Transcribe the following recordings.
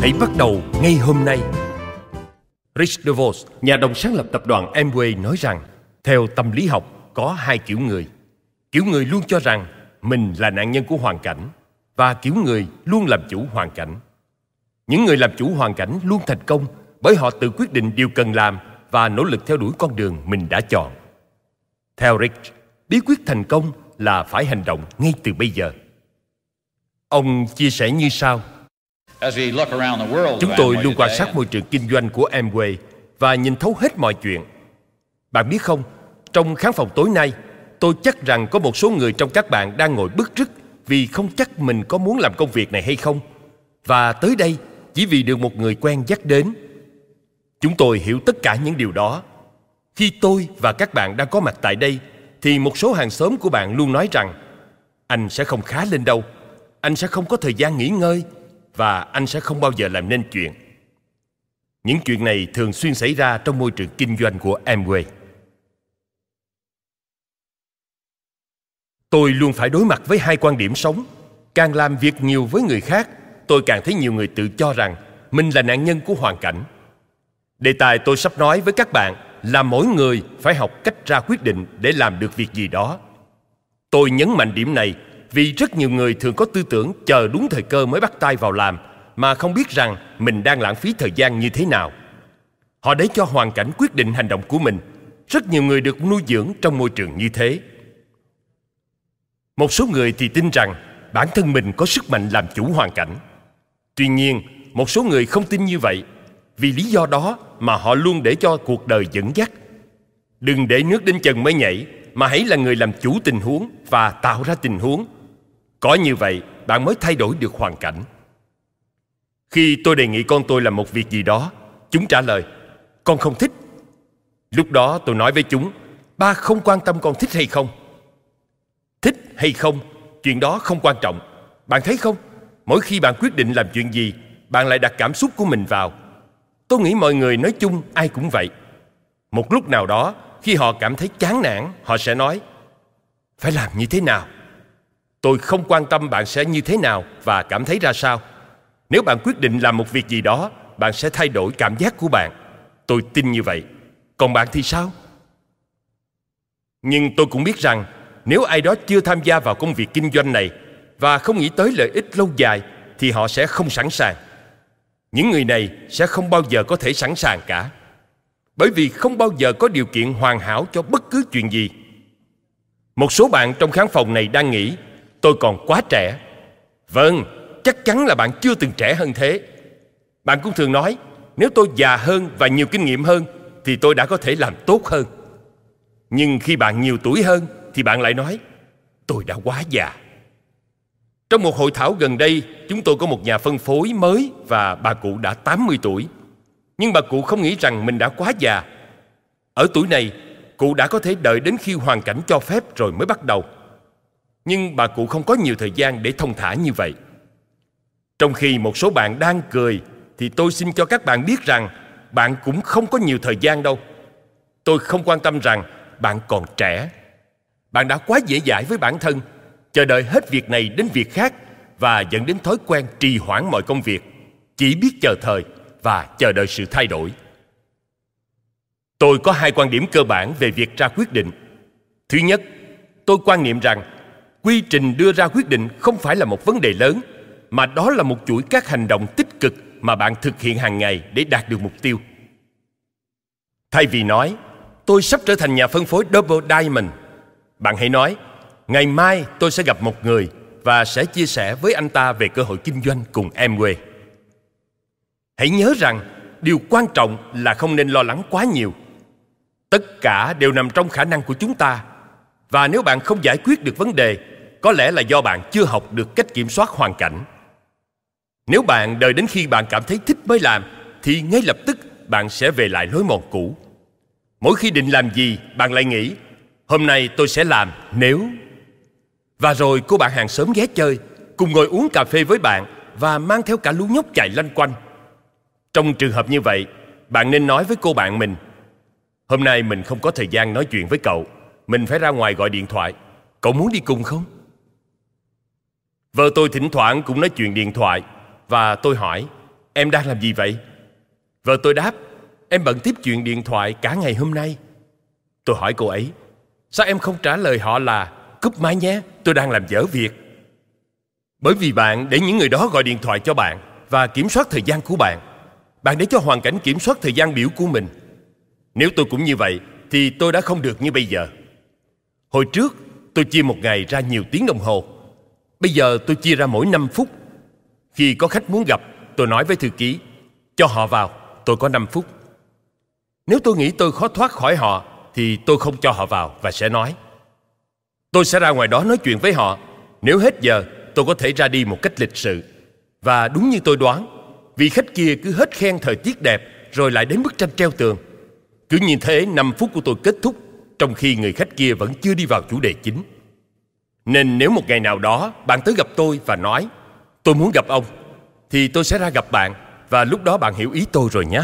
Hãy bắt đầu ngay hôm nay. Rich DeVos, nhà đồng sáng lập tập đoàn Amway nói rằng, theo tâm lý học có hai kiểu người. Kiểu người luôn cho rằng mình là nạn nhân của hoàn cảnh và kiểu người luôn làm chủ hoàn cảnh. Những người làm chủ hoàn cảnh luôn thành công bởi họ tự quyết định điều cần làm và nỗ lực theo đuổi con đường mình đã chọn. Theo Rich, bí quyết thành công là phải hành động ngay từ bây giờ. Ông chia sẻ như sau: Chúng tôi luôn quan sát môi trường kinh doanh của Amway và nhìn thấu hết mọi chuyện. Bạn biết không, trong khán phòng tối nay, tôi chắc rằng có một số người trong các bạn đang ngồi bức rứt vì không chắc mình có muốn làm công việc này hay không. Và tới đây chỉ vì được một người quen dắt đến. Chúng tôi hiểu tất cả những điều đó. Khi tôi và các bạn đang có mặt tại đây, thì một số hàng xóm của bạn luôn nói rằng anh sẽ không khá lên đâu, anh sẽ không có thời gian nghỉ ngơi và anh sẽ không bao giờ làm nên chuyện. Những chuyện này thường xuyên xảy ra trong môi trường kinh doanh của Amway. Tôi luôn phải đối mặt với hai quan điểm sống. Càng làm việc nhiều với người khác, tôi càng thấy nhiều người tự cho rằng mình là nạn nhân của hoàn cảnh. Đề tài tôi sắp nói với các bạn là mỗi người phải học cách ra quyết định để làm được việc gì đó. Tôi nhấn mạnh điểm này vì rất nhiều người thường có tư tưởng chờ đúng thời cơ mới bắt tay vào làm mà không biết rằng mình đang lãng phí thời gian như thế nào. Họ để cho hoàn cảnh quyết định hành động của mình. Rất nhiều người được nuôi dưỡng trong môi trường như thế. Một số người thì tin rằng bản thân mình có sức mạnh làm chủ hoàn cảnh. Tuy nhiên, một số người không tin như vậy. Vì lý do đó mà họ luôn để cho cuộc đời dẫn dắt. Đừng để nước đến chân mới nhảy, mà hãy là người làm chủ tình huống và tạo ra tình huống có như vậy bạn mới thay đổi được hoàn cảnh Khi tôi đề nghị con tôi làm một việc gì đó Chúng trả lời Con không thích Lúc đó tôi nói với chúng Ba không quan tâm con thích hay không Thích hay không Chuyện đó không quan trọng Bạn thấy không Mỗi khi bạn quyết định làm chuyện gì Bạn lại đặt cảm xúc của mình vào Tôi nghĩ mọi người nói chung ai cũng vậy Một lúc nào đó Khi họ cảm thấy chán nản Họ sẽ nói Phải làm như thế nào Tôi không quan tâm bạn sẽ như thế nào và cảm thấy ra sao. Nếu bạn quyết định làm một việc gì đó, bạn sẽ thay đổi cảm giác của bạn. Tôi tin như vậy. Còn bạn thì sao? Nhưng tôi cũng biết rằng nếu ai đó chưa tham gia vào công việc kinh doanh này và không nghĩ tới lợi ích lâu dài thì họ sẽ không sẵn sàng. Những người này sẽ không bao giờ có thể sẵn sàng cả. Bởi vì không bao giờ có điều kiện hoàn hảo cho bất cứ chuyện gì. Một số bạn trong khán phòng này đang nghĩ tôi còn quá trẻ Vâng, chắc chắn là bạn chưa từng trẻ hơn thế Bạn cũng thường nói Nếu tôi già hơn và nhiều kinh nghiệm hơn Thì tôi đã có thể làm tốt hơn Nhưng khi bạn nhiều tuổi hơn Thì bạn lại nói Tôi đã quá già Trong một hội thảo gần đây Chúng tôi có một nhà phân phối mới Và bà cụ đã 80 tuổi Nhưng bà cụ không nghĩ rằng mình đã quá già Ở tuổi này Cụ đã có thể đợi đến khi hoàn cảnh cho phép rồi mới bắt đầu nhưng bà cụ không có nhiều thời gian để thông thả như vậy Trong khi một số bạn đang cười Thì tôi xin cho các bạn biết rằng Bạn cũng không có nhiều thời gian đâu Tôi không quan tâm rằng bạn còn trẻ Bạn đã quá dễ dãi với bản thân Chờ đợi hết việc này đến việc khác Và dẫn đến thói quen trì hoãn mọi công việc Chỉ biết chờ thời và chờ đợi sự thay đổi Tôi có hai quan điểm cơ bản về việc ra quyết định Thứ nhất, tôi quan niệm rằng quy trình đưa ra quyết định không phải là một vấn đề lớn mà đó là một chuỗi các hành động tích cực mà bạn thực hiện hàng ngày để đạt được mục tiêu thay vì nói tôi sắp trở thành nhà phân phối double diamond bạn hãy nói ngày mai tôi sẽ gặp một người và sẽ chia sẻ với anh ta về cơ hội kinh doanh cùng em quê hãy nhớ rằng điều quan trọng là không nên lo lắng quá nhiều tất cả đều nằm trong khả năng của chúng ta và nếu bạn không giải quyết được vấn đề, có lẽ là do bạn chưa học được cách kiểm soát hoàn cảnh. Nếu bạn đợi đến khi bạn cảm thấy thích mới làm, thì ngay lập tức bạn sẽ về lại lối mòn cũ. Mỗi khi định làm gì, bạn lại nghĩ, hôm nay tôi sẽ làm nếu... Và rồi cô bạn hàng xóm ghé chơi, cùng ngồi uống cà phê với bạn và mang theo cả lũ nhóc chạy lanh quanh. Trong trường hợp như vậy, bạn nên nói với cô bạn mình, hôm nay mình không có thời gian nói chuyện với cậu mình phải ra ngoài gọi điện thoại Cậu muốn đi cùng không? Vợ tôi thỉnh thoảng cũng nói chuyện điện thoại Và tôi hỏi Em đang làm gì vậy? Vợ tôi đáp Em bận tiếp chuyện điện thoại cả ngày hôm nay Tôi hỏi cô ấy Sao em không trả lời họ là Cúp máy nhé, tôi đang làm dở việc Bởi vì bạn để những người đó gọi điện thoại cho bạn Và kiểm soát thời gian của bạn Bạn để cho hoàn cảnh kiểm soát thời gian biểu của mình Nếu tôi cũng như vậy Thì tôi đã không được như bây giờ Hồi trước tôi chia một ngày ra nhiều tiếng đồng hồ Bây giờ tôi chia ra mỗi 5 phút Khi có khách muốn gặp tôi nói với thư ký Cho họ vào tôi có 5 phút Nếu tôi nghĩ tôi khó thoát khỏi họ Thì tôi không cho họ vào và sẽ nói Tôi sẽ ra ngoài đó nói chuyện với họ Nếu hết giờ tôi có thể ra đi một cách lịch sự Và đúng như tôi đoán Vị khách kia cứ hết khen thời tiết đẹp Rồi lại đến bức tranh treo tường Cứ như thế 5 phút của tôi kết thúc trong khi người khách kia vẫn chưa đi vào chủ đề chính. Nên nếu một ngày nào đó bạn tới gặp tôi và nói tôi muốn gặp ông, thì tôi sẽ ra gặp bạn và lúc đó bạn hiểu ý tôi rồi nhé.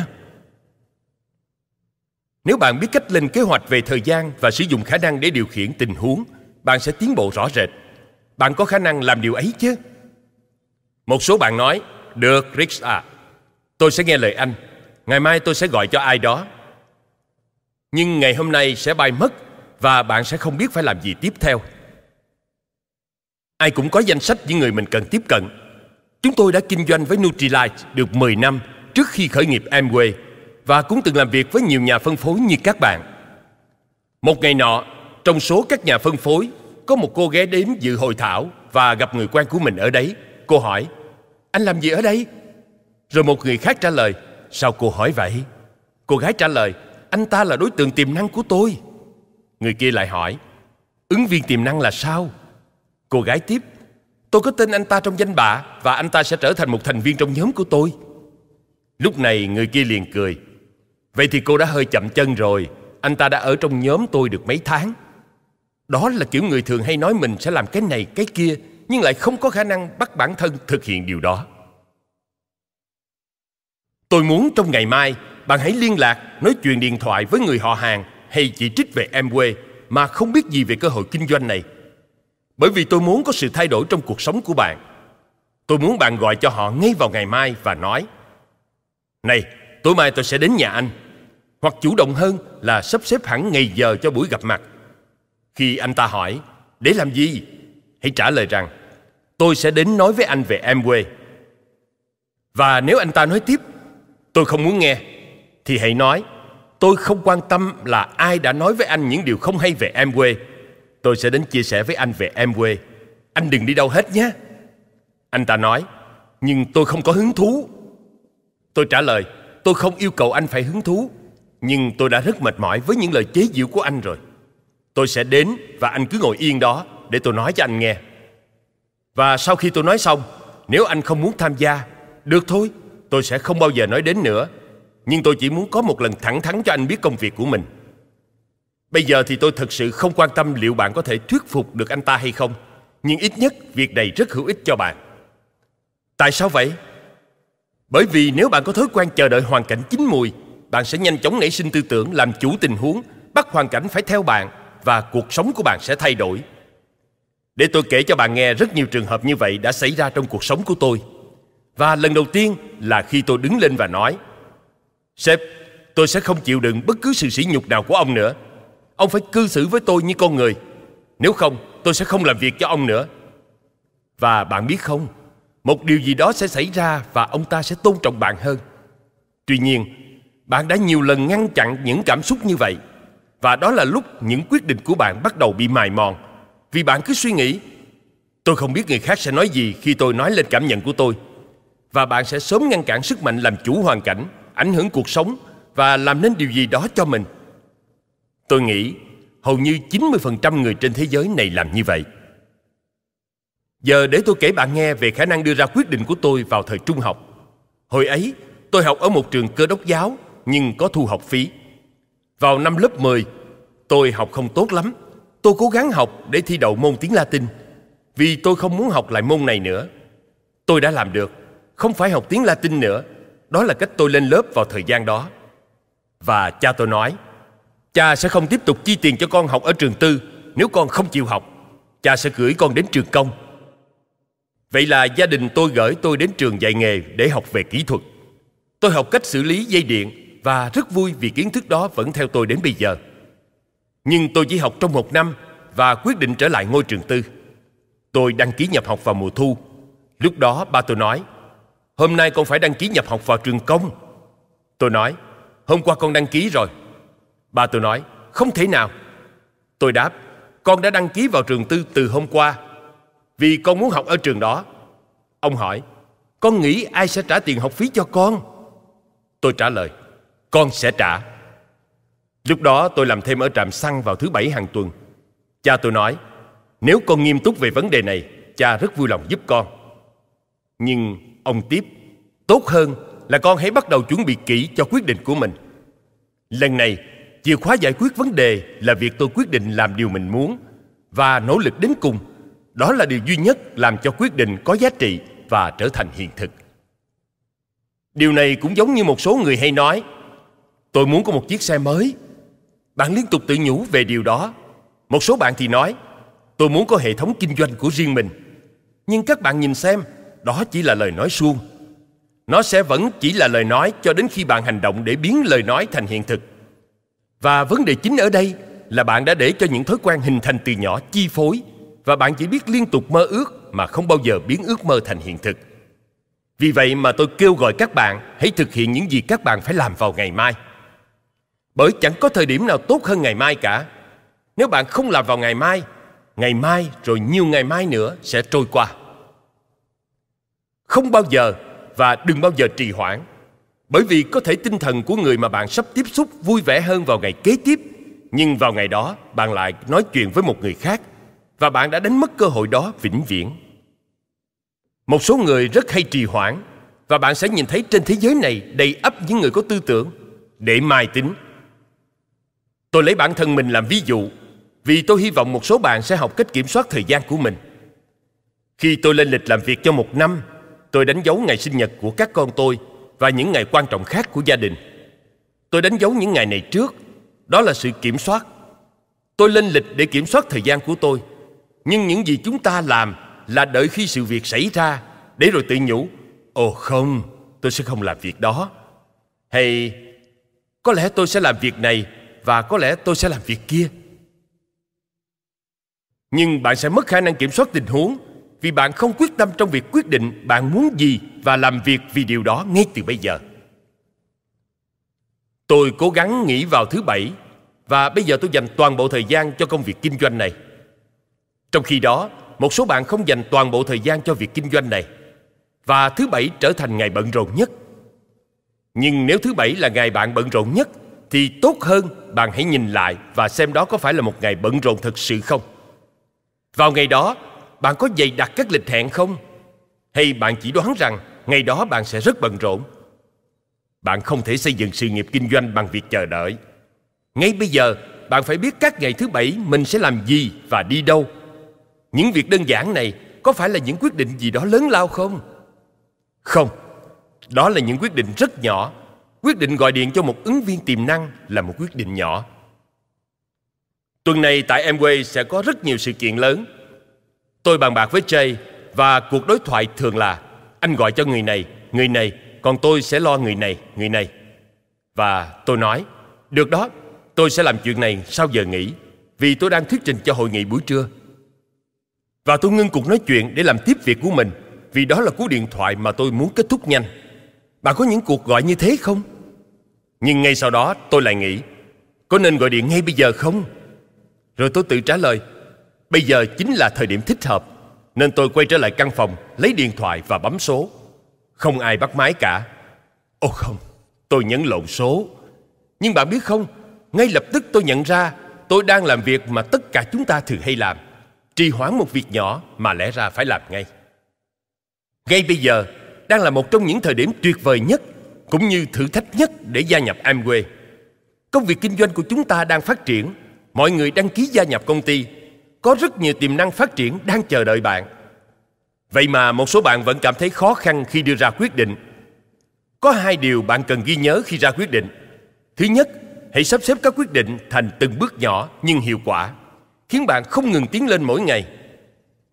Nếu bạn biết cách lên kế hoạch về thời gian và sử dụng khả năng để điều khiển tình huống, bạn sẽ tiến bộ rõ rệt. Bạn có khả năng làm điều ấy chứ? Một số bạn nói, được Rich à, tôi sẽ nghe lời anh. Ngày mai tôi sẽ gọi cho ai đó nhưng ngày hôm nay sẽ bay mất và bạn sẽ không biết phải làm gì tiếp theo. Ai cũng có danh sách những người mình cần tiếp cận. Chúng tôi đã kinh doanh với Nutrilite được 10 năm trước khi khởi nghiệp Amway và cũng từng làm việc với nhiều nhà phân phối như các bạn. Một ngày nọ, trong số các nhà phân phối, có một cô ghé đến dự hội thảo và gặp người quen của mình ở đấy. Cô hỏi, anh làm gì ở đây? Rồi một người khác trả lời, sao cô hỏi vậy? Cô gái trả lời, anh ta là đối tượng tiềm năng của tôi Người kia lại hỏi Ứng viên tiềm năng là sao Cô gái tiếp Tôi có tên anh ta trong danh bạ Và anh ta sẽ trở thành một thành viên trong nhóm của tôi Lúc này người kia liền cười Vậy thì cô đã hơi chậm chân rồi Anh ta đã ở trong nhóm tôi được mấy tháng Đó là kiểu người thường hay nói mình sẽ làm cái này cái kia Nhưng lại không có khả năng bắt bản thân thực hiện điều đó Tôi muốn trong ngày mai bạn hãy liên lạc, nói chuyện điện thoại với người họ hàng hay chỉ trích về em quê mà không biết gì về cơ hội kinh doanh này. Bởi vì tôi muốn có sự thay đổi trong cuộc sống của bạn. Tôi muốn bạn gọi cho họ ngay vào ngày mai và nói Này, tối mai tôi sẽ đến nhà anh. Hoặc chủ động hơn là sắp xếp hẳn ngày giờ cho buổi gặp mặt. Khi anh ta hỏi, để làm gì? Hãy trả lời rằng, tôi sẽ đến nói với anh về em quê. Và nếu anh ta nói tiếp, tôi không muốn nghe thì hãy nói tôi không quan tâm là ai đã nói với anh những điều không hay về em quê tôi sẽ đến chia sẻ với anh về em quê anh đừng đi đâu hết nhé anh ta nói nhưng tôi không có hứng thú tôi trả lời tôi không yêu cầu anh phải hứng thú nhưng tôi đã rất mệt mỏi với những lời chế giễu của anh rồi tôi sẽ đến và anh cứ ngồi yên đó để tôi nói cho anh nghe và sau khi tôi nói xong nếu anh không muốn tham gia được thôi tôi sẽ không bao giờ nói đến nữa nhưng tôi chỉ muốn có một lần thẳng thắn cho anh biết công việc của mình Bây giờ thì tôi thật sự không quan tâm liệu bạn có thể thuyết phục được anh ta hay không Nhưng ít nhất việc này rất hữu ích cho bạn Tại sao vậy? Bởi vì nếu bạn có thói quen chờ đợi hoàn cảnh chín mùi Bạn sẽ nhanh chóng nảy sinh tư tưởng làm chủ tình huống Bắt hoàn cảnh phải theo bạn Và cuộc sống của bạn sẽ thay đổi Để tôi kể cho bạn nghe rất nhiều trường hợp như vậy đã xảy ra trong cuộc sống của tôi Và lần đầu tiên là khi tôi đứng lên và nói Sếp Tôi sẽ không chịu đựng bất cứ sự sỉ nhục nào của ông nữa Ông phải cư xử với tôi như con người Nếu không tôi sẽ không làm việc cho ông nữa Và bạn biết không Một điều gì đó sẽ xảy ra Và ông ta sẽ tôn trọng bạn hơn Tuy nhiên Bạn đã nhiều lần ngăn chặn những cảm xúc như vậy Và đó là lúc những quyết định của bạn bắt đầu bị mài mòn Vì bạn cứ suy nghĩ Tôi không biết người khác sẽ nói gì khi tôi nói lên cảm nhận của tôi Và bạn sẽ sớm ngăn cản sức mạnh làm chủ hoàn cảnh ảnh hưởng cuộc sống và làm nên điều gì đó cho mình. Tôi nghĩ hầu như 90% người trên thế giới này làm như vậy. Giờ để tôi kể bạn nghe về khả năng đưa ra quyết định của tôi vào thời trung học. Hồi ấy, tôi học ở một trường cơ đốc giáo nhưng có thu học phí. Vào năm lớp 10, tôi học không tốt lắm. Tôi cố gắng học để thi đậu môn tiếng Latin vì tôi không muốn học lại môn này nữa. Tôi đã làm được, không phải học tiếng Latin nữa đó là cách tôi lên lớp vào thời gian đó Và cha tôi nói Cha sẽ không tiếp tục chi tiền cho con học ở trường tư Nếu con không chịu học Cha sẽ gửi con đến trường công Vậy là gia đình tôi gửi tôi đến trường dạy nghề Để học về kỹ thuật Tôi học cách xử lý dây điện Và rất vui vì kiến thức đó vẫn theo tôi đến bây giờ Nhưng tôi chỉ học trong một năm Và quyết định trở lại ngôi trường tư Tôi đăng ký nhập học vào mùa thu Lúc đó ba tôi nói Hôm nay con phải đăng ký nhập học vào trường công Tôi nói Hôm qua con đăng ký rồi Ba tôi nói Không thể nào Tôi đáp Con đã đăng ký vào trường tư từ hôm qua Vì con muốn học ở trường đó Ông hỏi Con nghĩ ai sẽ trả tiền học phí cho con Tôi trả lời Con sẽ trả Lúc đó tôi làm thêm ở trạm xăng vào thứ bảy hàng tuần Cha tôi nói Nếu con nghiêm túc về vấn đề này Cha rất vui lòng giúp con Nhưng Ông tiếp Tốt hơn là con hãy bắt đầu chuẩn bị kỹ cho quyết định của mình Lần này Chìa khóa giải quyết vấn đề là việc tôi quyết định làm điều mình muốn Và nỗ lực đến cùng Đó là điều duy nhất làm cho quyết định có giá trị và trở thành hiện thực Điều này cũng giống như một số người hay nói Tôi muốn có một chiếc xe mới Bạn liên tục tự nhủ về điều đó Một số bạn thì nói Tôi muốn có hệ thống kinh doanh của riêng mình Nhưng các bạn nhìn xem đó chỉ là lời nói suông nó sẽ vẫn chỉ là lời nói cho đến khi bạn hành động để biến lời nói thành hiện thực và vấn đề chính ở đây là bạn đã để cho những thói quen hình thành từ nhỏ chi phối và bạn chỉ biết liên tục mơ ước mà không bao giờ biến ước mơ thành hiện thực vì vậy mà tôi kêu gọi các bạn hãy thực hiện những gì các bạn phải làm vào ngày mai bởi chẳng có thời điểm nào tốt hơn ngày mai cả nếu bạn không làm vào ngày mai ngày mai rồi nhiều ngày mai nữa sẽ trôi qua không bao giờ và đừng bao giờ trì hoãn Bởi vì có thể tinh thần của người mà bạn sắp tiếp xúc vui vẻ hơn vào ngày kế tiếp Nhưng vào ngày đó bạn lại nói chuyện với một người khác Và bạn đã đánh mất cơ hội đó vĩnh viễn Một số người rất hay trì hoãn Và bạn sẽ nhìn thấy trên thế giới này đầy ắp những người có tư tưởng Để mai tính Tôi lấy bản thân mình làm ví dụ Vì tôi hy vọng một số bạn sẽ học cách kiểm soát thời gian của mình Khi tôi lên lịch làm việc cho một năm Tôi đánh dấu ngày sinh nhật của các con tôi và những ngày quan trọng khác của gia đình. Tôi đánh dấu những ngày này trước, đó là sự kiểm soát. Tôi lên lịch để kiểm soát thời gian của tôi. Nhưng những gì chúng ta làm là đợi khi sự việc xảy ra để rồi tự nhủ, ồ không, tôi sẽ không làm việc đó. Hay có lẽ tôi sẽ làm việc này và có lẽ tôi sẽ làm việc kia. Nhưng bạn sẽ mất khả năng kiểm soát tình huống vì bạn không quyết tâm trong việc quyết định bạn muốn gì và làm việc vì điều đó ngay từ bây giờ tôi cố gắng nghĩ vào thứ bảy và bây giờ tôi dành toàn bộ thời gian cho công việc kinh doanh này trong khi đó một số bạn không dành toàn bộ thời gian cho việc kinh doanh này và thứ bảy trở thành ngày bận rộn nhất nhưng nếu thứ bảy là ngày bạn bận rộn nhất thì tốt hơn bạn hãy nhìn lại và xem đó có phải là một ngày bận rộn thật sự không vào ngày đó bạn có dày đặt các lịch hẹn không? Hay bạn chỉ đoán rằng ngày đó bạn sẽ rất bận rộn? Bạn không thể xây dựng sự nghiệp kinh doanh bằng việc chờ đợi. Ngay bây giờ, bạn phải biết các ngày thứ bảy mình sẽ làm gì và đi đâu. Những việc đơn giản này có phải là những quyết định gì đó lớn lao không? Không, đó là những quyết định rất nhỏ. Quyết định gọi điện cho một ứng viên tiềm năng là một quyết định nhỏ. Tuần này tại Amway sẽ có rất nhiều sự kiện lớn Tôi bàn bạc với Jay và cuộc đối thoại thường là anh gọi cho người này, người này, còn tôi sẽ lo người này, người này. Và tôi nói, được đó, tôi sẽ làm chuyện này sau giờ nghỉ vì tôi đang thuyết trình cho hội nghị buổi trưa. Và tôi ngưng cuộc nói chuyện để làm tiếp việc của mình vì đó là cú điện thoại mà tôi muốn kết thúc nhanh. Bạn có những cuộc gọi như thế không? Nhưng ngay sau đó tôi lại nghĩ, có nên gọi điện ngay bây giờ không? Rồi tôi tự trả lời, Bây giờ chính là thời điểm thích hợp Nên tôi quay trở lại căn phòng Lấy điện thoại và bấm số Không ai bắt máy cả Ô không, tôi nhấn lộn số Nhưng bạn biết không Ngay lập tức tôi nhận ra Tôi đang làm việc mà tất cả chúng ta thường hay làm Trì hoãn một việc nhỏ mà lẽ ra phải làm ngay Ngay bây giờ Đang là một trong những thời điểm tuyệt vời nhất Cũng như thử thách nhất để gia nhập Amway Công việc kinh doanh của chúng ta đang phát triển Mọi người đăng ký gia nhập công ty có rất nhiều tiềm năng phát triển đang chờ đợi bạn Vậy mà một số bạn vẫn cảm thấy khó khăn khi đưa ra quyết định Có hai điều bạn cần ghi nhớ khi ra quyết định Thứ nhất, hãy sắp xếp các quyết định thành từng bước nhỏ nhưng hiệu quả Khiến bạn không ngừng tiến lên mỗi ngày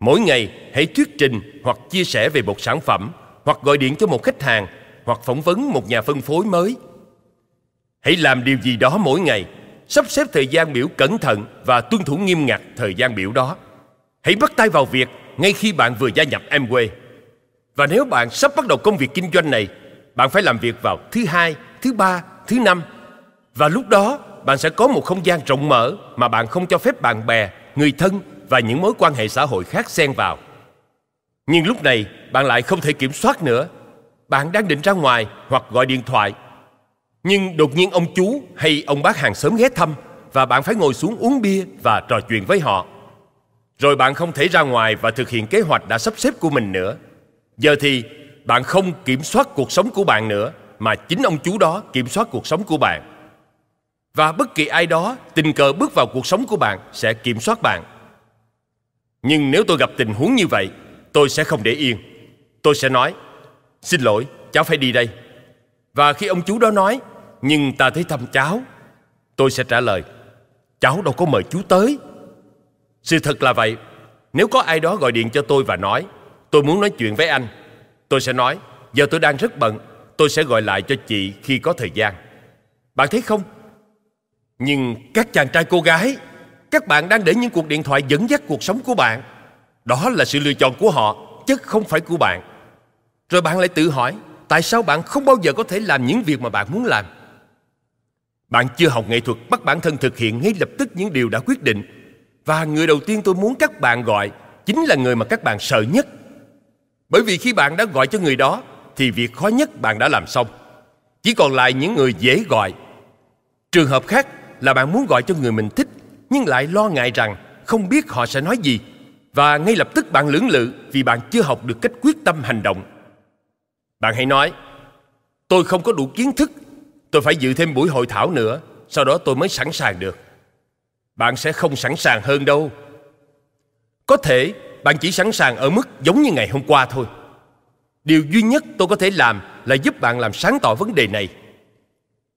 Mỗi ngày hãy thuyết trình hoặc chia sẻ về một sản phẩm Hoặc gọi điện cho một khách hàng Hoặc phỏng vấn một nhà phân phối mới Hãy làm điều gì đó mỗi ngày sắp xếp thời gian biểu cẩn thận và tuân thủ nghiêm ngặt thời gian biểu đó. Hãy bắt tay vào việc ngay khi bạn vừa gia nhập Amway. Và nếu bạn sắp bắt đầu công việc kinh doanh này, bạn phải làm việc vào thứ hai, thứ ba, thứ năm. Và lúc đó, bạn sẽ có một không gian rộng mở mà bạn không cho phép bạn bè, người thân và những mối quan hệ xã hội khác xen vào. Nhưng lúc này, bạn lại không thể kiểm soát nữa. Bạn đang định ra ngoài hoặc gọi điện thoại nhưng đột nhiên ông chú hay ông bác hàng xóm ghé thăm và bạn phải ngồi xuống uống bia và trò chuyện với họ. Rồi bạn không thể ra ngoài và thực hiện kế hoạch đã sắp xếp của mình nữa. Giờ thì bạn không kiểm soát cuộc sống của bạn nữa mà chính ông chú đó kiểm soát cuộc sống của bạn. Và bất kỳ ai đó tình cờ bước vào cuộc sống của bạn sẽ kiểm soát bạn. Nhưng nếu tôi gặp tình huống như vậy, tôi sẽ không để yên. Tôi sẽ nói, xin lỗi, cháu phải đi đây. Và khi ông chú đó nói, nhưng ta thấy thăm cháu Tôi sẽ trả lời Cháu đâu có mời chú tới Sự thật là vậy Nếu có ai đó gọi điện cho tôi và nói Tôi muốn nói chuyện với anh Tôi sẽ nói Giờ tôi đang rất bận Tôi sẽ gọi lại cho chị khi có thời gian Bạn thấy không Nhưng các chàng trai cô gái Các bạn đang để những cuộc điện thoại dẫn dắt cuộc sống của bạn Đó là sự lựa chọn của họ Chứ không phải của bạn Rồi bạn lại tự hỏi Tại sao bạn không bao giờ có thể làm những việc mà bạn muốn làm bạn chưa học nghệ thuật bắt bản thân thực hiện ngay lập tức những điều đã quyết định. Và người đầu tiên tôi muốn các bạn gọi chính là người mà các bạn sợ nhất. Bởi vì khi bạn đã gọi cho người đó thì việc khó nhất bạn đã làm xong. Chỉ còn lại những người dễ gọi. Trường hợp khác là bạn muốn gọi cho người mình thích nhưng lại lo ngại rằng không biết họ sẽ nói gì và ngay lập tức bạn lưỡng lự vì bạn chưa học được cách quyết tâm hành động. Bạn hãy nói, tôi không có đủ kiến thức Tôi phải dự thêm buổi hội thảo nữa Sau đó tôi mới sẵn sàng được Bạn sẽ không sẵn sàng hơn đâu Có thể bạn chỉ sẵn sàng ở mức giống như ngày hôm qua thôi Điều duy nhất tôi có thể làm là giúp bạn làm sáng tỏ vấn đề này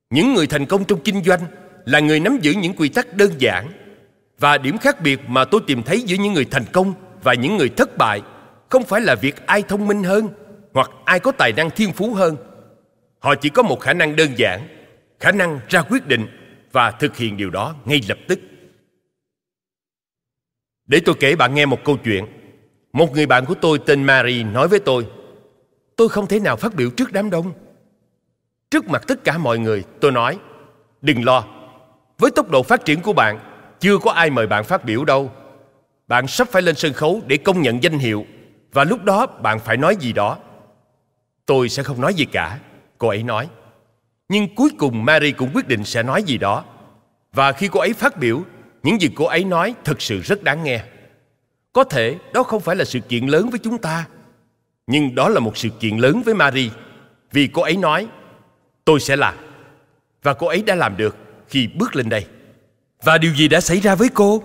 Những người thành công trong kinh doanh là người nắm giữ những quy tắc đơn giản Và điểm khác biệt mà tôi tìm thấy giữa những người thành công và những người thất bại Không phải là việc ai thông minh hơn hoặc ai có tài năng thiên phú hơn Họ chỉ có một khả năng đơn giản, khả năng ra quyết định và thực hiện điều đó ngay lập tức. Để tôi kể bạn nghe một câu chuyện. Một người bạn của tôi tên Mary nói với tôi, tôi không thể nào phát biểu trước đám đông. Trước mặt tất cả mọi người, tôi nói, đừng lo, với tốc độ phát triển của bạn, chưa có ai mời bạn phát biểu đâu. Bạn sắp phải lên sân khấu để công nhận danh hiệu và lúc đó bạn phải nói gì đó. Tôi sẽ không nói gì cả cô ấy nói. Nhưng cuối cùng Mary cũng quyết định sẽ nói gì đó. Và khi cô ấy phát biểu, những gì cô ấy nói thật sự rất đáng nghe. Có thể đó không phải là sự kiện lớn với chúng ta, nhưng đó là một sự kiện lớn với Mary vì cô ấy nói, tôi sẽ làm. Và cô ấy đã làm được khi bước lên đây. Và điều gì đã xảy ra với cô?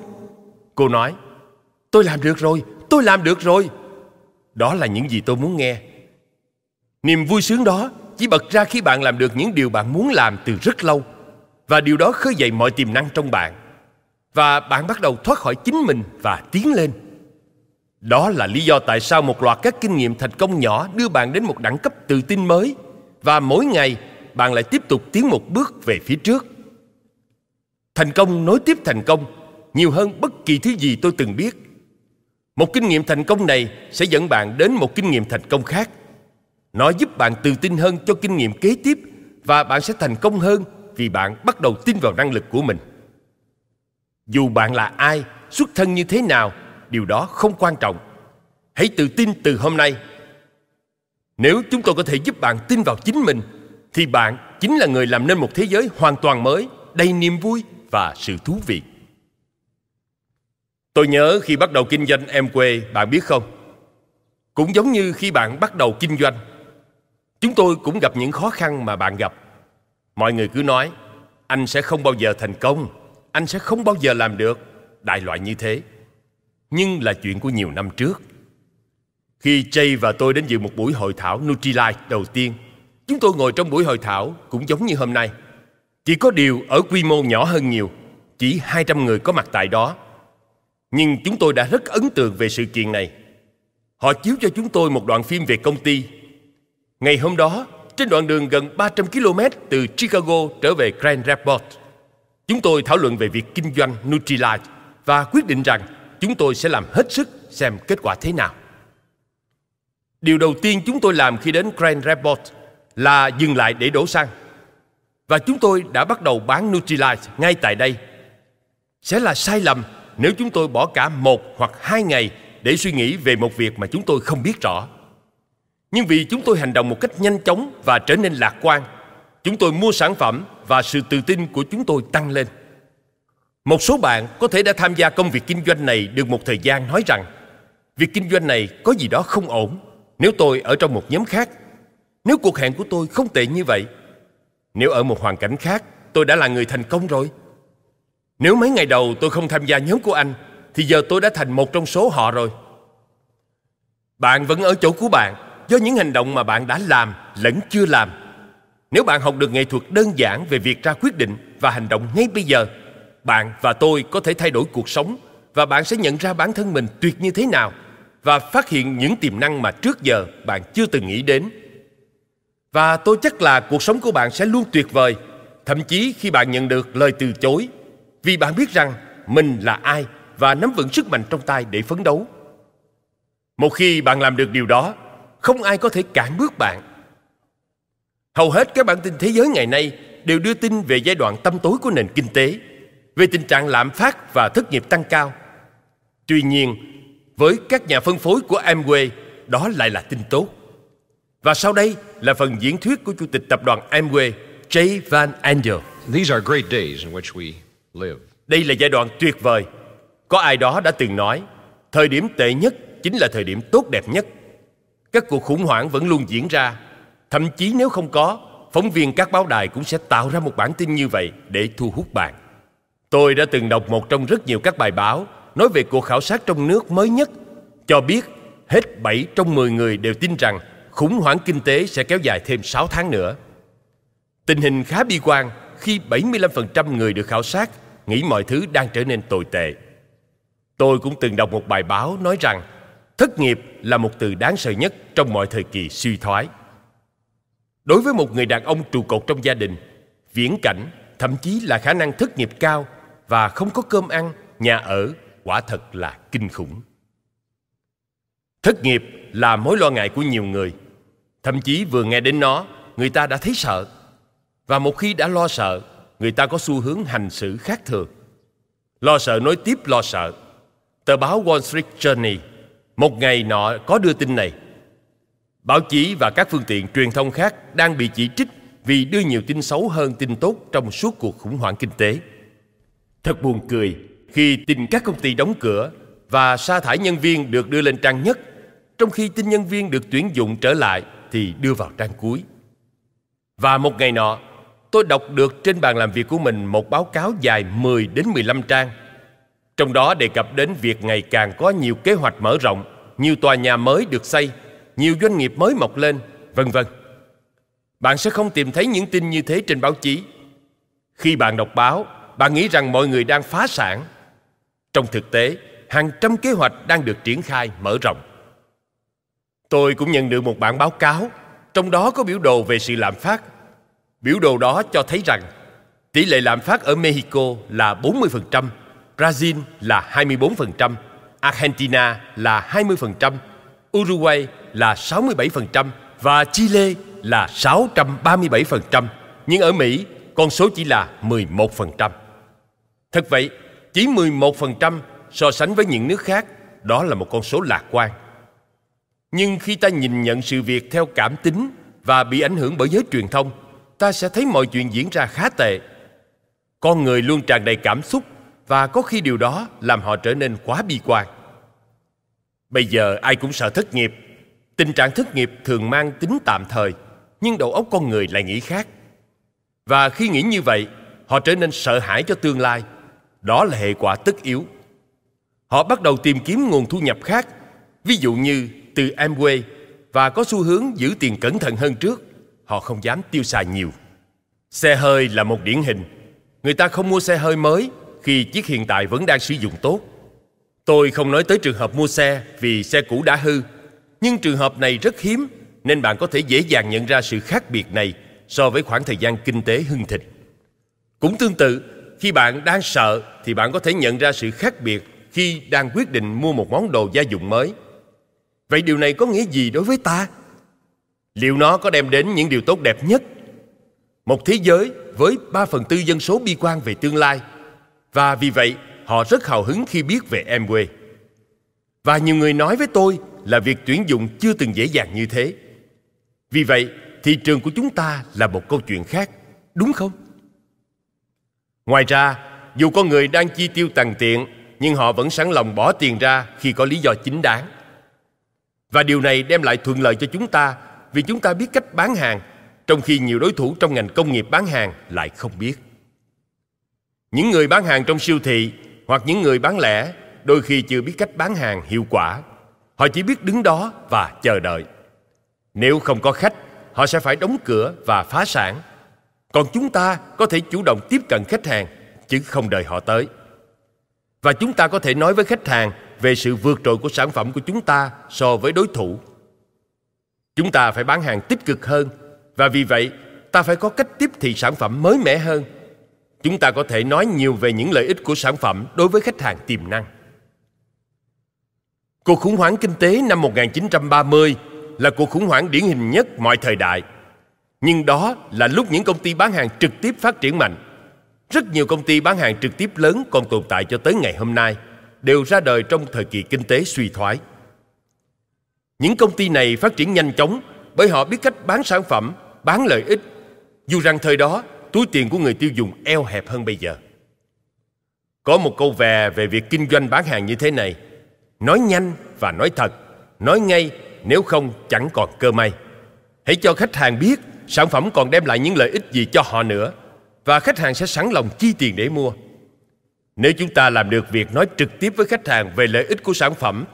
Cô nói, tôi làm được rồi, tôi làm được rồi. Đó là những gì tôi muốn nghe. Niềm vui sướng đó chỉ bật ra khi bạn làm được những điều bạn muốn làm từ rất lâu và điều đó khơi dậy mọi tiềm năng trong bạn và bạn bắt đầu thoát khỏi chính mình và tiến lên đó là lý do tại sao một loạt các kinh nghiệm thành công nhỏ đưa bạn đến một đẳng cấp tự tin mới và mỗi ngày bạn lại tiếp tục tiến một bước về phía trước thành công nối tiếp thành công nhiều hơn bất kỳ thứ gì tôi từng biết một kinh nghiệm thành công này sẽ dẫn bạn đến một kinh nghiệm thành công khác nó giúp bạn tự tin hơn cho kinh nghiệm kế tiếp và bạn sẽ thành công hơn vì bạn bắt đầu tin vào năng lực của mình. Dù bạn là ai, xuất thân như thế nào, điều đó không quan trọng. Hãy tự tin từ hôm nay. Nếu chúng tôi có thể giúp bạn tin vào chính mình, thì bạn chính là người làm nên một thế giới hoàn toàn mới, đầy niềm vui và sự thú vị. Tôi nhớ khi bắt đầu kinh doanh em quê, bạn biết không? Cũng giống như khi bạn bắt đầu kinh doanh, Chúng tôi cũng gặp những khó khăn mà bạn gặp. Mọi người cứ nói, anh sẽ không bao giờ thành công, anh sẽ không bao giờ làm được, đại loại như thế. Nhưng là chuyện của nhiều năm trước. Khi Jay và tôi đến dự một buổi hội thảo Nutrilite đầu tiên, chúng tôi ngồi trong buổi hội thảo cũng giống như hôm nay. Chỉ có điều ở quy mô nhỏ hơn nhiều, chỉ 200 người có mặt tại đó. Nhưng chúng tôi đã rất ấn tượng về sự kiện này. Họ chiếu cho chúng tôi một đoạn phim về công ty Ngày hôm đó, trên đoạn đường gần 300 km từ Chicago trở về Grand Rapids, chúng tôi thảo luận về việc kinh doanh Nutrilite và quyết định rằng chúng tôi sẽ làm hết sức xem kết quả thế nào. Điều đầu tiên chúng tôi làm khi đến Grand Rapids là dừng lại để đổ xăng. Và chúng tôi đã bắt đầu bán Nutrilite ngay tại đây. Sẽ là sai lầm nếu chúng tôi bỏ cả một hoặc hai ngày để suy nghĩ về một việc mà chúng tôi không biết rõ. Nhưng vì chúng tôi hành động một cách nhanh chóng và trở nên lạc quan, chúng tôi mua sản phẩm và sự tự tin của chúng tôi tăng lên. Một số bạn có thể đã tham gia công việc kinh doanh này được một thời gian nói rằng việc kinh doanh này có gì đó không ổn nếu tôi ở trong một nhóm khác, nếu cuộc hẹn của tôi không tệ như vậy, nếu ở một hoàn cảnh khác tôi đã là người thành công rồi. Nếu mấy ngày đầu tôi không tham gia nhóm của anh thì giờ tôi đã thành một trong số họ rồi. Bạn vẫn ở chỗ của bạn do những hành động mà bạn đã làm lẫn chưa làm. Nếu bạn học được nghệ thuật đơn giản về việc ra quyết định và hành động ngay bây giờ, bạn và tôi có thể thay đổi cuộc sống và bạn sẽ nhận ra bản thân mình tuyệt như thế nào và phát hiện những tiềm năng mà trước giờ bạn chưa từng nghĩ đến. Và tôi chắc là cuộc sống của bạn sẽ luôn tuyệt vời, thậm chí khi bạn nhận được lời từ chối, vì bạn biết rằng mình là ai và nắm vững sức mạnh trong tay để phấn đấu. Một khi bạn làm được điều đó, không ai có thể cản bước bạn. Hầu hết các bản tin thế giới ngày nay đều đưa tin về giai đoạn tâm tối của nền kinh tế, về tình trạng lạm phát và thất nghiệp tăng cao. Tuy nhiên, với các nhà phân phối của Amway, đó lại là tin tốt. Và sau đây là phần diễn thuyết của Chủ tịch Tập đoàn Amway, Jay Van Angel. These are great days in which we live. Đây là giai đoạn tuyệt vời. Có ai đó đã từng nói, thời điểm tệ nhất chính là thời điểm tốt đẹp nhất các cuộc khủng hoảng vẫn luôn diễn ra thậm chí nếu không có phóng viên các báo đài cũng sẽ tạo ra một bản tin như vậy để thu hút bạn tôi đã từng đọc một trong rất nhiều các bài báo nói về cuộc khảo sát trong nước mới nhất cho biết hết 7 trong 10 người đều tin rằng khủng hoảng kinh tế sẽ kéo dài thêm 6 tháng nữa. Tình hình khá bi quan khi 75% người được khảo sát nghĩ mọi thứ đang trở nên tồi tệ. Tôi cũng từng đọc một bài báo nói rằng thất nghiệp là một từ đáng sợ nhất trong mọi thời kỳ suy thoái đối với một người đàn ông trụ cột trong gia đình viễn cảnh thậm chí là khả năng thất nghiệp cao và không có cơm ăn nhà ở quả thật là kinh khủng thất nghiệp là mối lo ngại của nhiều người thậm chí vừa nghe đến nó người ta đã thấy sợ và một khi đã lo sợ người ta có xu hướng hành xử khác thường lo sợ nối tiếp lo sợ tờ báo wall street journey một ngày nọ có đưa tin này Báo chí và các phương tiện truyền thông khác đang bị chỉ trích vì đưa nhiều tin xấu hơn tin tốt trong suốt cuộc khủng hoảng kinh tế. Thật buồn cười khi tin các công ty đóng cửa và sa thải nhân viên được đưa lên trang nhất, trong khi tin nhân viên được tuyển dụng trở lại thì đưa vào trang cuối. Và một ngày nọ, tôi đọc được trên bàn làm việc của mình một báo cáo dài 10 đến 15 trang trong đó đề cập đến việc ngày càng có nhiều kế hoạch mở rộng, nhiều tòa nhà mới được xây, nhiều doanh nghiệp mới mọc lên, vân vân. Bạn sẽ không tìm thấy những tin như thế trên báo chí. Khi bạn đọc báo, bạn nghĩ rằng mọi người đang phá sản. Trong thực tế, hàng trăm kế hoạch đang được triển khai mở rộng. Tôi cũng nhận được một bản báo cáo, trong đó có biểu đồ về sự lạm phát. Biểu đồ đó cho thấy rằng tỷ lệ lạm phát ở Mexico là 40%, Brazil là 24%, Argentina là 20%, Uruguay là 67% và Chile là 637%, nhưng ở Mỹ con số chỉ là 11%. Thật vậy, chỉ 11% so sánh với những nước khác, đó là một con số lạc quan. Nhưng khi ta nhìn nhận sự việc theo cảm tính và bị ảnh hưởng bởi giới truyền thông, ta sẽ thấy mọi chuyện diễn ra khá tệ. Con người luôn tràn đầy cảm xúc và có khi điều đó làm họ trở nên quá bi quan bây giờ ai cũng sợ thất nghiệp tình trạng thất nghiệp thường mang tính tạm thời nhưng đầu óc con người lại nghĩ khác và khi nghĩ như vậy họ trở nên sợ hãi cho tương lai đó là hệ quả tất yếu họ bắt đầu tìm kiếm nguồn thu nhập khác ví dụ như từ Amway và có xu hướng giữ tiền cẩn thận hơn trước họ không dám tiêu xài nhiều xe hơi là một điển hình người ta không mua xe hơi mới khi chiếc hiện tại vẫn đang sử dụng tốt. Tôi không nói tới trường hợp mua xe vì xe cũ đã hư, nhưng trường hợp này rất hiếm nên bạn có thể dễ dàng nhận ra sự khác biệt này so với khoảng thời gian kinh tế hưng thịnh. Cũng tương tự, khi bạn đang sợ thì bạn có thể nhận ra sự khác biệt khi đang quyết định mua một món đồ gia dụng mới. Vậy điều này có nghĩa gì đối với ta? Liệu nó có đem đến những điều tốt đẹp nhất? Một thế giới với ba phần tư dân số bi quan về tương lai – và vì vậy, họ rất hào hứng khi biết về em quê Và nhiều người nói với tôi là việc tuyển dụng chưa từng dễ dàng như thế. Vì vậy, thị trường của chúng ta là một câu chuyện khác, đúng không? Ngoài ra, dù con người đang chi tiêu tàn tiện, nhưng họ vẫn sẵn lòng bỏ tiền ra khi có lý do chính đáng. Và điều này đem lại thuận lợi cho chúng ta vì chúng ta biết cách bán hàng, trong khi nhiều đối thủ trong ngành công nghiệp bán hàng lại không biết. Những người bán hàng trong siêu thị hoặc những người bán lẻ đôi khi chưa biết cách bán hàng hiệu quả. Họ chỉ biết đứng đó và chờ đợi. Nếu không có khách, họ sẽ phải đóng cửa và phá sản. Còn chúng ta có thể chủ động tiếp cận khách hàng chứ không đợi họ tới. Và chúng ta có thể nói với khách hàng về sự vượt trội của sản phẩm của chúng ta so với đối thủ. Chúng ta phải bán hàng tích cực hơn và vì vậy ta phải có cách tiếp thị sản phẩm mới mẻ hơn chúng ta có thể nói nhiều về những lợi ích của sản phẩm đối với khách hàng tiềm năng. Cuộc khủng hoảng kinh tế năm 1930 là cuộc khủng hoảng điển hình nhất mọi thời đại. Nhưng đó là lúc những công ty bán hàng trực tiếp phát triển mạnh. Rất nhiều công ty bán hàng trực tiếp lớn còn tồn tại cho tới ngày hôm nay đều ra đời trong thời kỳ kinh tế suy thoái. Những công ty này phát triển nhanh chóng bởi họ biết cách bán sản phẩm, bán lợi ích. Dù rằng thời đó túi tiền của người tiêu dùng eo hẹp hơn bây giờ. Có một câu về về việc kinh doanh bán hàng như thế này. Nói nhanh và nói thật. Nói ngay nếu không chẳng còn cơ may. Hãy cho khách hàng biết sản phẩm còn đem lại những lợi ích gì cho họ nữa và khách hàng sẽ sẵn lòng chi tiền để mua. Nếu chúng ta làm được việc nói trực tiếp với khách hàng về lợi ích của sản phẩm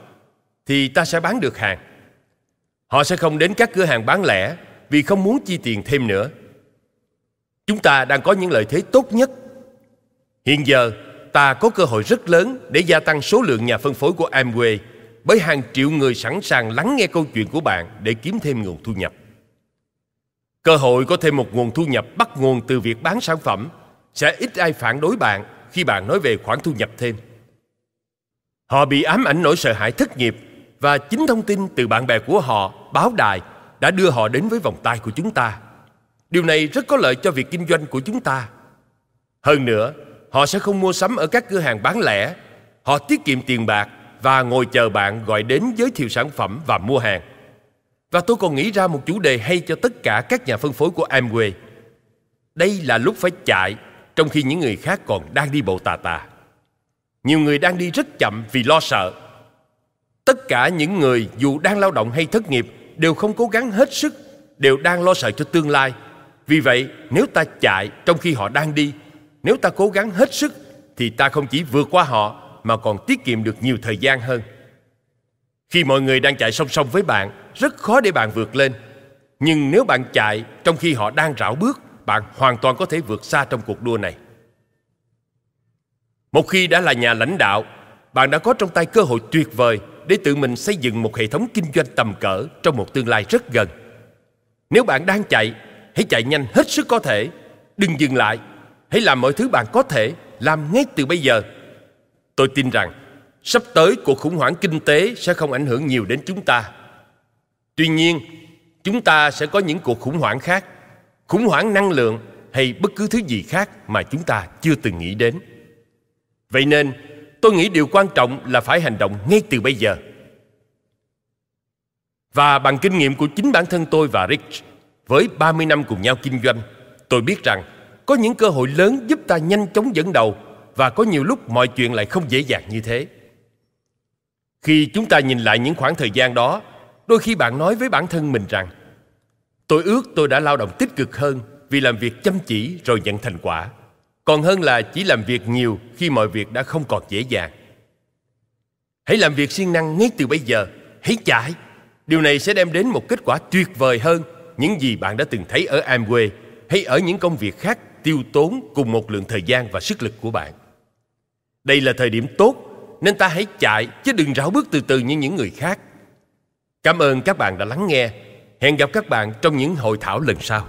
thì ta sẽ bán được hàng. Họ sẽ không đến các cửa hàng bán lẻ vì không muốn chi tiền thêm nữa. Chúng ta đang có những lợi thế tốt nhất. Hiện giờ, ta có cơ hội rất lớn để gia tăng số lượng nhà phân phối của Amway bởi hàng triệu người sẵn sàng lắng nghe câu chuyện của bạn để kiếm thêm nguồn thu nhập. Cơ hội có thêm một nguồn thu nhập bắt nguồn từ việc bán sản phẩm sẽ ít ai phản đối bạn khi bạn nói về khoản thu nhập thêm. Họ bị ám ảnh nỗi sợ hãi thất nghiệp và chính thông tin từ bạn bè của họ, báo đài đã đưa họ đến với vòng tay của chúng ta Điều này rất có lợi cho việc kinh doanh của chúng ta. Hơn nữa, họ sẽ không mua sắm ở các cửa hàng bán lẻ. Họ tiết kiệm tiền bạc và ngồi chờ bạn gọi đến giới thiệu sản phẩm và mua hàng. Và tôi còn nghĩ ra một chủ đề hay cho tất cả các nhà phân phối của Amway. Đây là lúc phải chạy, trong khi những người khác còn đang đi bộ tà tà. Nhiều người đang đi rất chậm vì lo sợ. Tất cả những người dù đang lao động hay thất nghiệp đều không cố gắng hết sức, đều đang lo sợ cho tương lai vì vậy, nếu ta chạy trong khi họ đang đi, nếu ta cố gắng hết sức thì ta không chỉ vượt qua họ mà còn tiết kiệm được nhiều thời gian hơn. Khi mọi người đang chạy song song với bạn, rất khó để bạn vượt lên. Nhưng nếu bạn chạy trong khi họ đang rảo bước, bạn hoàn toàn có thể vượt xa trong cuộc đua này. Một khi đã là nhà lãnh đạo, bạn đã có trong tay cơ hội tuyệt vời để tự mình xây dựng một hệ thống kinh doanh tầm cỡ trong một tương lai rất gần. Nếu bạn đang chạy Hãy chạy nhanh hết sức có thể Đừng dừng lại Hãy làm mọi thứ bạn có thể Làm ngay từ bây giờ Tôi tin rằng Sắp tới cuộc khủng hoảng kinh tế sẽ không ảnh hưởng nhiều đến chúng ta Tuy nhiên Chúng ta sẽ có những cuộc khủng hoảng khác Khủng hoảng năng lượng Hay bất cứ thứ gì khác mà chúng ta chưa từng nghĩ đến Vậy nên tôi nghĩ điều quan trọng là phải hành động ngay từ bây giờ Và bằng kinh nghiệm của chính bản thân tôi và Rich với 30 năm cùng nhau kinh doanh, tôi biết rằng có những cơ hội lớn giúp ta nhanh chóng dẫn đầu và có nhiều lúc mọi chuyện lại không dễ dàng như thế. Khi chúng ta nhìn lại những khoảng thời gian đó, đôi khi bạn nói với bản thân mình rằng Tôi ước tôi đã lao động tích cực hơn vì làm việc chăm chỉ rồi nhận thành quả, còn hơn là chỉ làm việc nhiều khi mọi việc đã không còn dễ dàng. Hãy làm việc siêng năng ngay từ bây giờ, hãy chạy. Điều này sẽ đem đến một kết quả tuyệt vời hơn những gì bạn đã từng thấy ở Amway hay ở những công việc khác tiêu tốn cùng một lượng thời gian và sức lực của bạn. Đây là thời điểm tốt nên ta hãy chạy chứ đừng rảo bước từ từ như những người khác. Cảm ơn các bạn đã lắng nghe. Hẹn gặp các bạn trong những hội thảo lần sau.